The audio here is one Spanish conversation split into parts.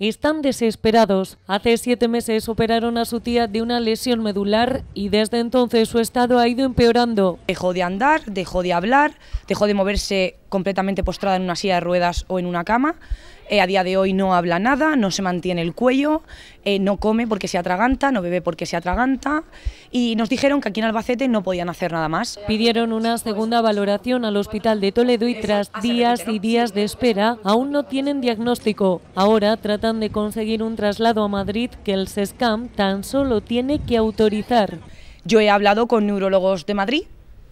Están desesperados. Hace siete meses operaron a su tía de una lesión medular y desde entonces su estado ha ido empeorando. Dejó de andar, dejó de hablar, dejó de moverse completamente postrada en una silla de ruedas o en una cama. Eh, a día de hoy no habla nada, no se mantiene el cuello, eh, no come porque se atraganta, no bebe porque se atraganta. Y nos dijeron que aquí en Albacete no podían hacer nada más. Pidieron una segunda valoración al hospital de Toledo y tras ah, días y días de espera aún no tienen diagnóstico. Ahora tratan de conseguir un traslado a Madrid que el SESCAM tan solo tiene que autorizar. Yo he hablado con neurólogos de Madrid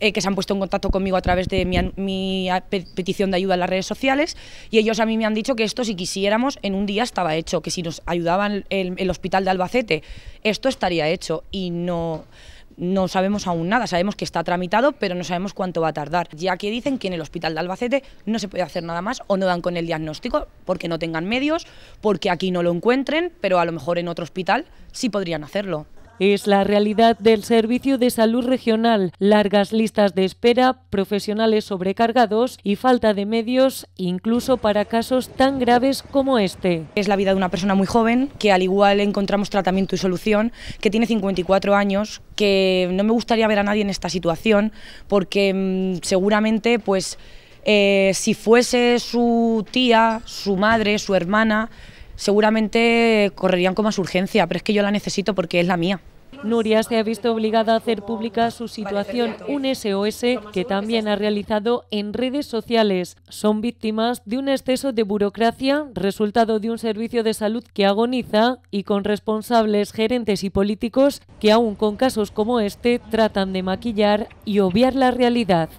eh, que se han puesto en contacto conmigo a través de mi, petición de ayuda en las redes sociales y ellos a mí me han dicho que esto si quisiéramos en un día estaba hecho, que si nos ayudaban el, hospital de Albacete esto estaría hecho y no no sabemos aún nada, sabemos que está tramitado, pero no sabemos cuánto va a tardar, ya que dicen que en el hospital de Albacete no se puede hacer nada más o no dan con el diagnóstico porque no tengan medios, porque aquí no lo encuentren, pero a lo mejor en otro hospital sí podrían hacerlo es la realidad del Servicio de Salud Regional, largas listas de espera, profesionales sobrecargados y falta de medios, incluso para casos tan graves como este. Es la vida de una persona muy joven, que al igual encontramos tratamiento y solución, que tiene 54 años, que no me gustaría ver a nadie en esta situación, porque mm, seguramente pues... Eh, si fuese su tía, su madre, su hermana, seguramente correrían con más urgencia, pero es que yo la necesito porque es la mía. Nuria se ha visto obligada a hacer pública su situación, un SOS que también ha realizado en redes sociales. Son víctimas de un exceso de burocracia, resultado de un servicio de salud que agoniza y con responsables, gerentes y políticos que aún con casos como este tratan de maquillar y obviar la realidad.